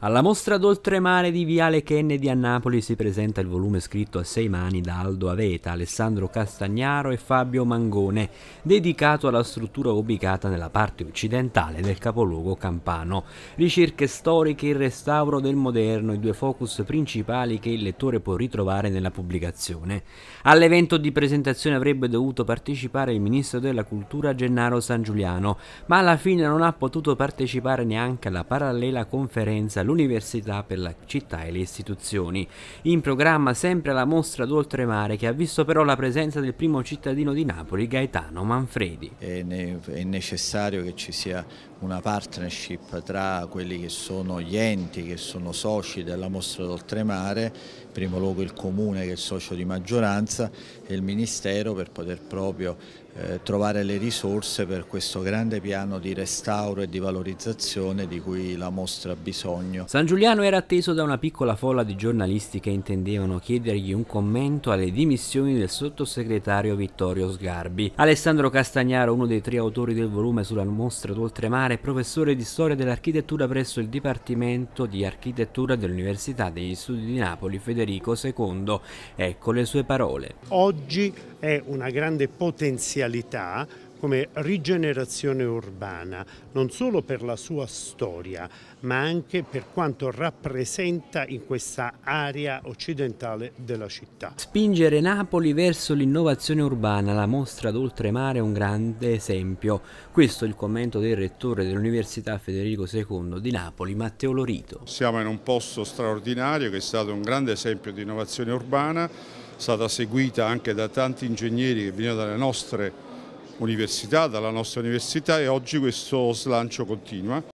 Alla mostra d'oltremare di Viale Kennedy a Napoli si presenta il volume scritto a sei mani da Aldo Aveta, Alessandro Castagnaro e Fabio Mangone, dedicato alla struttura ubicata nella parte occidentale del capoluogo campano. Ricerche storiche, il restauro del moderno, i due focus principali che il lettore può ritrovare nella pubblicazione. All'evento di presentazione avrebbe dovuto partecipare il ministro della cultura Gennaro San Giuliano, ma alla fine non ha potuto partecipare neanche alla parallela conferenza l'università per la città e le istituzioni. In programma sempre la mostra d'oltremare che ha visto però la presenza del primo cittadino di Napoli, Gaetano Manfredi. È, ne è necessario che ci sia una partnership tra quelli che sono gli enti, che sono soci della mostra d'oltremare, in primo luogo il comune che è il socio di maggioranza e il ministero per poter proprio eh, trovare le risorse per questo grande piano di restauro e di valorizzazione di cui la mostra ha bisogno matrimonio. San Giuliano era atteso da una piccola folla di giornalisti che intendevano chiedergli un commento alle dimissioni del sottosegretario Vittorio Sgarbi. Alessandro Castagnaro, uno dei tre autori del volume sulla mostra d'oltremare, è professore di storia dell'architettura presso il Dipartimento di Architettura dell'Università degli Studi di Napoli Federico II. Ecco le sue parole. Oggi è una grande potenzialità come rigenerazione urbana, non solo per la sua storia, ma anche per quanto rappresenta in questa area occidentale della città. Spingere Napoli verso l'innovazione urbana, la mostra d'oltremare è un grande esempio. Questo è il commento del rettore dell'Università Federico II di Napoli, Matteo Lorito. Siamo in un posto straordinario che è stato un grande esempio di innovazione urbana, stata seguita anche da tanti ingegneri che venivano dalle nostre università, dalla nostra università e oggi questo slancio continua.